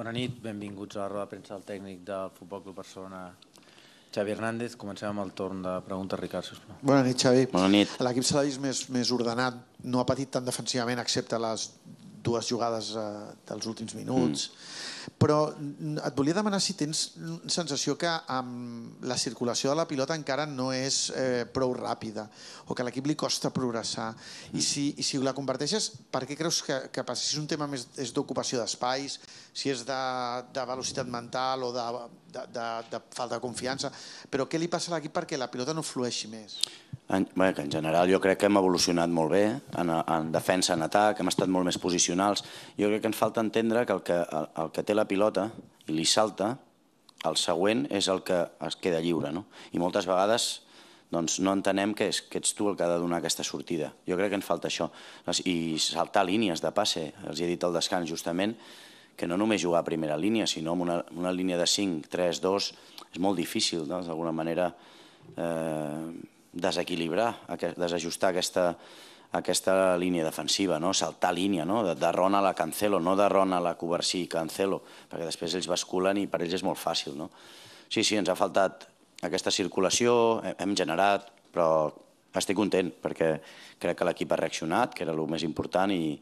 Bona nit, benvinguts a la roda de premsa del tècnic del Futbol Club Barcelona, Xavi Hernández. Comencem amb el torn de preguntes, Ricard, sisplau. Bona nit, Xavi. Bona nit. L'equip s'ha vist més, més ordenat, no ha patit tant defensivament, excepte les dues jugades eh, dels últims mm. minuts. Mm. Però et volia demanar si tens sensació que amb la circulació de la pilota encara no és eh, prou ràpida o que a l'equip li costa progressar. Mm. I, si, I si la converteixes, per què creus que, que passa? Si és un tema més és d'ocupació d'espais, si és de, de velocitat mental o de, de, de, de falta de confiança, però què li passa a l'equip perquè la pilota no flueixi més? En, general jo crec que hem evolucionat molt bé en, defensa, en atac, hem estat molt més posicionals. Jo crec que ens falta entendre que el que, el, que té la pilota i li salta, el següent és el que es queda lliure. No? I moltes vegades doncs, no entenem que, és, que ets tu el que ha de donar aquesta sortida. Jo crec que ens falta això. I saltar línies de passe, els he dit al descans justament, que no només jugar a primera línia, sinó amb una, línia de 5, 3, 2, és molt difícil, d'alguna manera... Eh, desequilibrar, desajustar aquesta, aquesta línia defensiva, no? saltar línia, no? de, de Ron a la Cancelo, no de Ron a la Coversí Cancelo, perquè després ells basculen i per ells és molt fàcil. No? Sí, sí, ens ha faltat aquesta circulació, hem generat, però estic content perquè crec que l'equip ha reaccionat, que era el més important, i,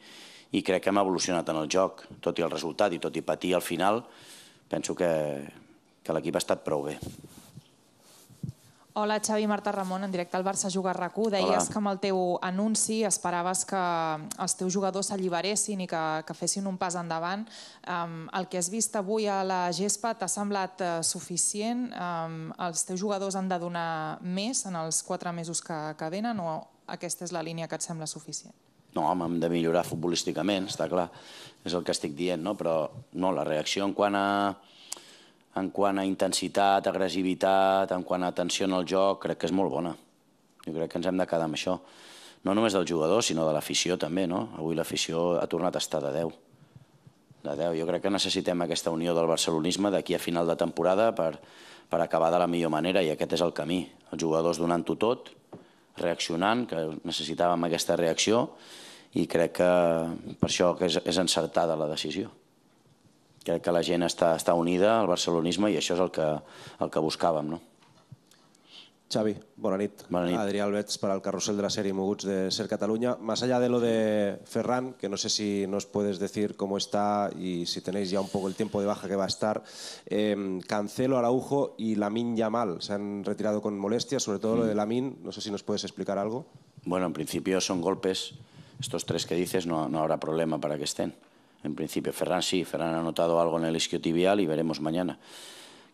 i crec que hem evolucionat en el joc, tot i el resultat i tot i patir al final, penso que, que l'equip ha estat prou bé. Hola, Xavi Marta Ramon, en directe al Barça Jugar RAC1. Deies Hola. que amb el teu anunci esperaves que mm, els teus jugadors s'alliberessin i que, que fessin un pas endavant. Um, el que has vist avui a la gespa t'ha semblat uh, suficient? Um, els teus jugadors han de donar més en els quatre mesos que, que venen o aquesta és la línia que et sembla suficient? No, home, hem de millorar futbolísticament, està clar. És el que estic dient, no? Però no, la reacció en quant a en quant a intensitat, agressivitat, en quant a atenció en el joc, crec que és molt bona. Jo crec que ens hem de quedar amb això. No només del jugador, sinó de l'afició també, no? Avui l'afició ha tornat a estar de 10. De 10. Jo crec que necessitem aquesta unió del barcelonisme d'aquí a final de temporada per, per acabar de la millor manera i aquest és el camí. Els jugadors donant-ho tot, reaccionant, que necessitàvem aquesta reacció i crec que per això que és, és encertada la decisió. Crec que la gent está està unida al barcelonismo y eso es al que, el que buscàvem. No? Xavi, bona Adrià para el carrusel de la serie Moguts de Ser Cataluña. Más allá de lo de Ferran, que no sé si nos puedes decir cómo está y si tenéis ya un poco el tiempo de baja que va a estar, em, Cancelo, Araujo y Lamin Yamal se han retirado con molestias, sobre todo lo de mm. Lamin. No sé si nos puedes explicar algo. Bueno, en principio son golpes. Estos tres que dices no, no habrá problema para que estén. En principio, Ferran sí, Ferran ha notado algo en el tibial y veremos mañana.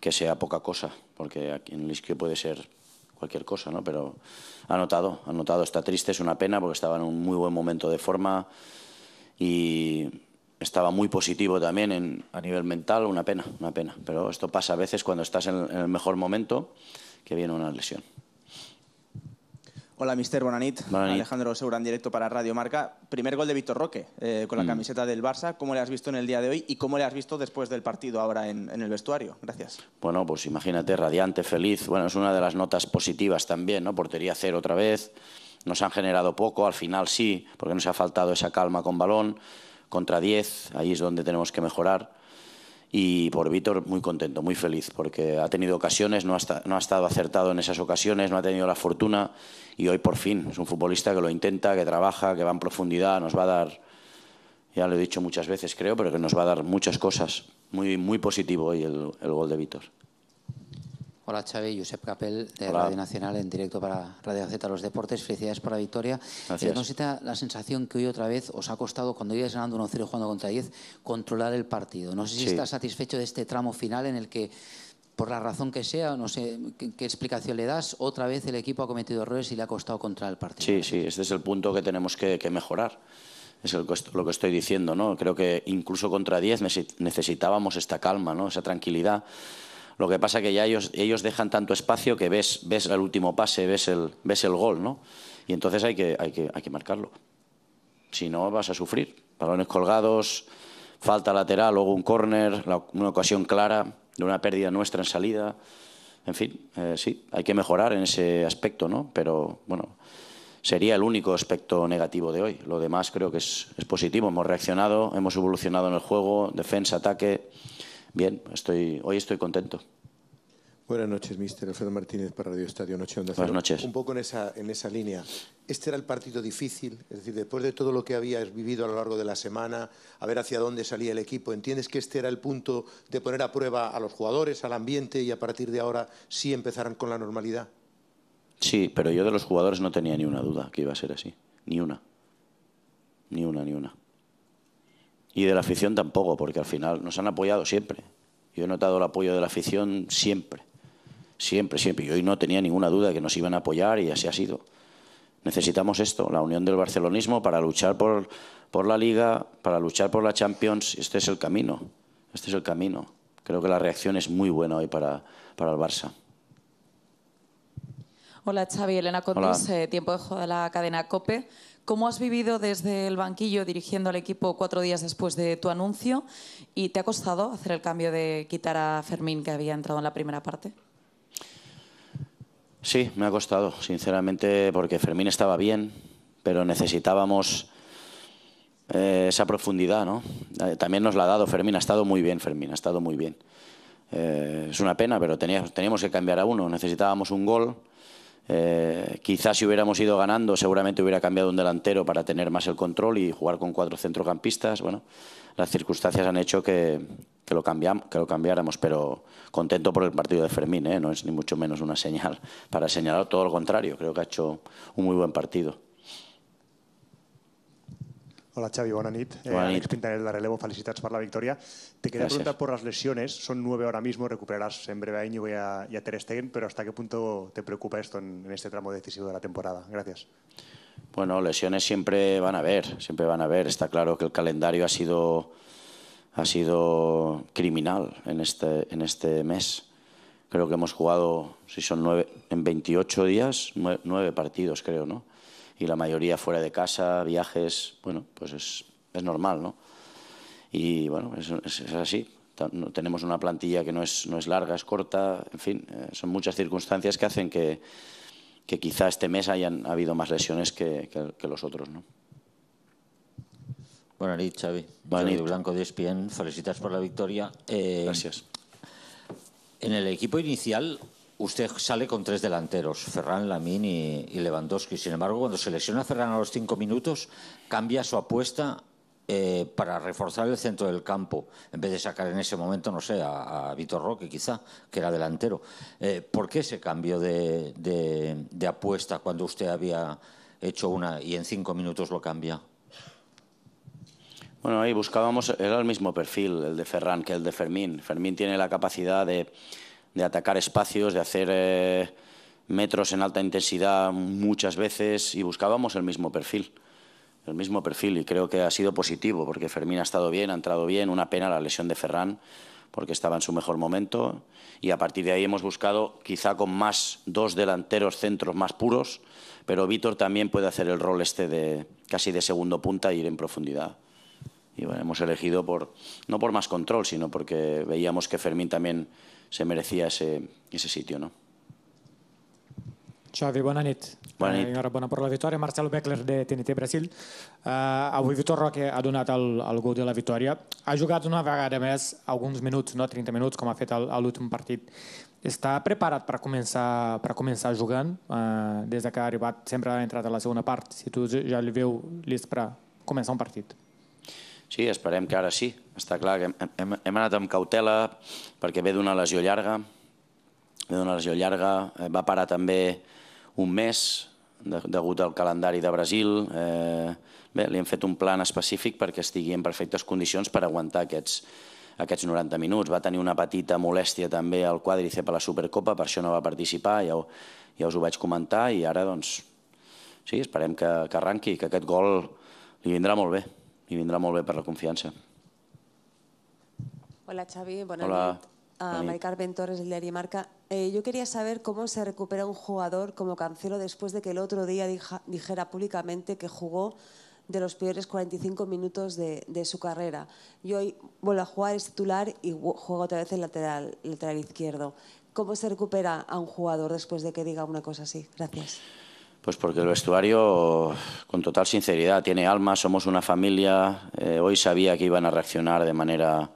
Que sea poca cosa, porque aquí en el isquio puede ser cualquier cosa, ¿no? Pero ha notado, ha notado, está triste, es una pena porque estaba en un muy buen momento de forma y estaba muy positivo también en, a nivel mental, una pena, una pena. Pero esto pasa a veces cuando estás en el mejor momento que viene una lesión. Hola, mister, Bonanit, Alejandro Segura en directo para Radio Marca. Primer gol de Víctor Roque eh, con la mm. camiseta del Barça. ¿Cómo le has visto en el día de hoy y cómo le has visto después del partido ahora en, el vestuario? Gracias. Bueno, pues imagínate, radiante, feliz. Bueno, es una de las notas positivas también, ¿no? Portería cero otra vez. Nos han generado poco, al final sí, porque nos ha faltado esa calma con balón. Contra 10, ahí es donde tenemos que mejorar y por Víctor muy contento, muy feliz, porque ha tenido ocasiones, no ha, estado, no ha estado acertado en esas ocasiones, no ha tenido la fortuna y hoy por fin es un futbolista que lo intenta, que trabaja, que va en profundidad, nos va a dar, ya lo he dicho muchas veces creo, pero que nos va a dar muchas cosas. Muy, muy positivo hoy el, el gol de Víctor. Hola Xavi, Josep Capel de Radio Nacional en directo para Radio Z Los Deportes. Felicidades por la victoria. Gracias. ¿No se la sensación que hoy otra vez os ha costado, cuando ibas ganando 1-0 jugando contra 10, controlar el partido? No sé si está estás satisfecho de este tramo final en el que, por la razón que sea, no sé qué, explicación le das, otra vez el equipo ha cometido errores y le ha costado controlar el partido. Sí, sí, este es el punto que tenemos que, que mejorar es lo que estoy diciendo, ¿no? Creo que incluso contra 10 necesitábamos esta calma, ¿no? Esa tranquilidad lo que pasa que ya ellos, ellos dejan tanto espacio que ves, ves el último pase, ves el, ves el gol, ¿no? Y entonces hay que, hay que, hay que marcarlo. Si no, vas a sufrir. Balones colgados, falta lateral, luego un córner, una ocasión clara de una pérdida nuestra en salida. En fin, eh, sí, hay que mejorar en ese aspecto, ¿no? Pero, bueno, sería el único aspecto negativo de hoy. Lo demás creo que es, es positivo. Hemos reaccionado, hemos evolucionado en el juego, defensa, ataque. Bien, hoy estoy contento. Buenas noches, mister. Alfredo Martínez para Radio Estadio Onda Buenas noches. Un poco en esa, en esa línea. Este era el partido difícil, es decir, después de todo lo que habías vivido a lo largo de la semana, a ver hacia dónde salía el equipo, ¿entiendes que este era el punto de poner a prueba a los jugadores, al ambiente y a partir de ahora sí empezarán con la normalidad? Sí, pero yo de los jugadores no tenía ni una duda que iba a ser así, ni una, ni una, ni una. Y de la afición tampoco, porque al final nos han apoyado siempre. Yo he notado el apoyo de la afición siempre, siempre, siempre. Y hoy no tenía ninguna duda de que nos iban a apoyar y así ha sido. Necesitamos esto, la unión del barcelonismo para luchar por, por la Liga, para luchar por la Champions. Este es el camino, este es el camino. Creo que la reacción es muy buena hoy para, para el Barça. Hola Xavi, Elena Condis, eh, Tiempo de Juego de la cadena COPE. ¿Cómo has vivido desde el banquillo dirigiendo al equipo cuatro días después de tu anuncio? ¿Y te ha costado hacer el cambio de quitar a Fermín que había entrado en la primera parte? Sí, me ha costado, sinceramente, porque Fermín estaba bien, pero necesitábamos eh, esa profundidad, ¿no? Eh, también nos la ha dado Fermín, ha estado muy bien Fermín, ha estado muy bien. Eh, es una pena, pero teníamos, teníamos que cambiar a uno, necesitábamos un gol eh, quizás si hubiéramos ido ganando, seguramente hubiera cambiado un delantero para tener más el control y jugar con cuatro centrocampistas. Bueno, las circunstancias han hecho que, lo, cambiáramos, pero contento por el partido de Fermín, ¿eh? no es ni mucho menos una señal para señalar, todo lo contrario, creo que ha hecho un muy buen partido. Hola Xavi, buenas nit. Pintanel eh, de Relevo, felicitats por la victoria. Te quería preguntar por las lesiones, son nueve ahora mismo, recuperarás en breve a voy y a, a Ter Stegen, pero ¿hasta qué punto te preocupa esto en, este tramo decisivo de la temporada? Gracias. Bueno, lesiones siempre van a haber, siempre van a haber. Está claro que el calendario ha sido, ha sido criminal en este, en este mes. Creo que hemos jugado, si son nueve, en 28 días, nueve partidos, creo, ¿no? y la mayoría fuera de casa, viajes, bueno, pues es, es normal, ¿no? Y bueno, es, es, así. No, tenemos una plantilla que no es, no es larga, es corta, en fin, eh, son muchas circunstancias que hacen que, que quizá este mes hayan habido más lesiones que, que, los otros, ¿no? Buenas noches, Xavi. noches. Blanco de Espien. felicitas por la victoria. Eh, Gracias. En el equipo inicial usted sale con tres delanteros, Ferran, Lamín y, Lewandowski. Sin embargo, cuando se lesiona a Ferran a los cinco minutos, cambia su apuesta eh, para reforzar el centro del campo, en vez de sacar en ese momento, no sé, a, Vitor Roque quizá, que era delantero. Eh, ¿Por qué ese cambio de, de apuesta cuando usted había hecho una y en cinco minutos lo cambia? Bueno, ahí buscábamos, era el mismo perfil, el de Ferran que el de Fermín. Fermín tiene la capacidad de de atacar espacios, de hacer eh, metros en alta intensidad muchas veces y buscábamos el mismo perfil. El mismo perfil y creo que ha sido positivo porque Fermín ha estado bien, ha entrado bien, una pena la lesión de Ferrán porque estaba en su mejor momento y a partir de ahí hemos buscado quizá con más dos delanteros centros más puros, pero Víctor también puede hacer el rol este de casi de segundo punta e ir en profundidad. Y bueno, hemos elegido por no por más control, sino porque veíamos que Fermín también se merecía ese, ese sitio. ¿no? Xavi, bona nit. Bona eh, nit. Enhorabona per la victòria. Marcelo Beckler, de TNT Brasil. Uh, avui Vitor Roque ha donat el, el gol de la victòria. Ha jugat una vegada més, alguns minuts, no 30 minuts, com ha fet a l'últim partit. Està preparat per començar, per començar jugant? Uh, des que ha arribat, sempre ha entrat a la segona part. Si tu ja li veu list per començar un partit. Sí, esperem que ara sí. Està clar que hem, hem, anat amb cautela perquè ve d'una lesió llarga, ve d'una lesió llarga, eh, va parar també un mes de, degut al calendari de Brasil. Eh, bé, li hem fet un plan específic perquè estigui en perfectes condicions per aguantar aquests, aquests 90 minuts. Va tenir una petita molèstia també al quadriceps a la Supercopa, per això no va participar, ja, ho, ja us ho vaig comentar, i ara doncs, sí, esperem que, que arranqui, que aquest gol li vindrà molt bé. Y vendrá molt bé para la confianza. Hola Xavi, bona Hola. A ah, Mari Carmen Torres, de yo quería saber cómo se recupera un jugador como Cancelo después de que el otro día dijera públicamente que jugó de los peores 45 minutos de, su carrera. Y hoy vuelve a jugar, es titular y juega otra vez el lateral, lateral izquierdo. ¿Cómo se recupera a un jugador después de que diga una cosa así? Gracias. Pues porque el vestuario, con total sinceridad, tiene alma, somos una familia. Eh, hoy sabía que iban a reaccionar de manera,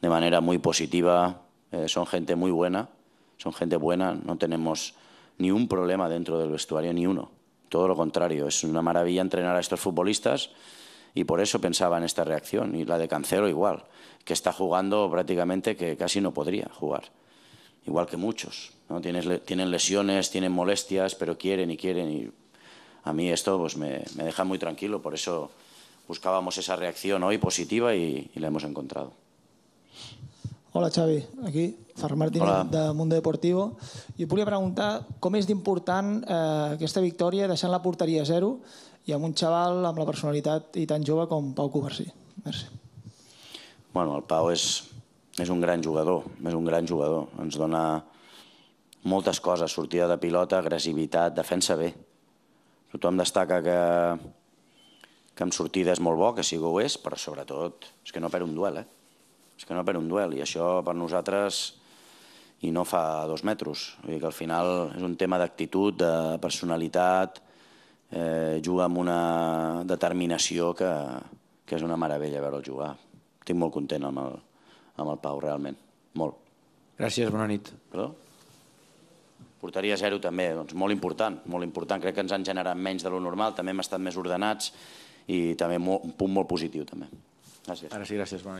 de manera muy positiva. Eh, son gente muy buena, son gente buena. No tenemos ni un problema dentro del vestuario, ni uno. Todo lo contrario, es una maravilla entrenar a estos futbolistas y por eso pensaba en esta reacción. Y la de Cancelo igual, que está jugando prácticamente que casi no podría jugar. igual que muchos. ¿no? Tienes, tienen lesiones, tienen molestias, pero quieren y quieren. Y a mí esto pues, me, me deja muy tranquilo, por eso buscábamos esa reacción hoy positiva y, y la hemos encontrado. Hola Xavi, aquí Ferran Martínez Hola. de Mundo Deportivo. Jo volia preguntar com és d'important eh, aquesta victòria deixant la porteria a zero i amb un xaval amb la personalitat i tan jove com Pau Coversí. Merci. Bueno, el Pau és, és un gran jugador, és un gran jugador. Ens dona moltes coses, sortida de pilota, agressivitat, defensa bé. Tothom destaca que, que amb sortida és molt bo, que sí que ho és, però sobretot és que no perd un duel, eh? És que no perd un duel, i això per nosaltres i no fa dos metres. Vull dir que al final és un tema d'actitud, de personalitat, eh, juga amb una determinació que, que és una meravella veure'l jugar. Estic molt content amb el, amb el Pau, realment, molt. Gràcies, bona nit. Perdó? Portaria zero també, doncs molt important, molt important. Crec que ens han generat menys de lo normal, també hem estat més ordenats i també un punt molt positiu també. Gràcies. Ara sí, gràcies, bona nit.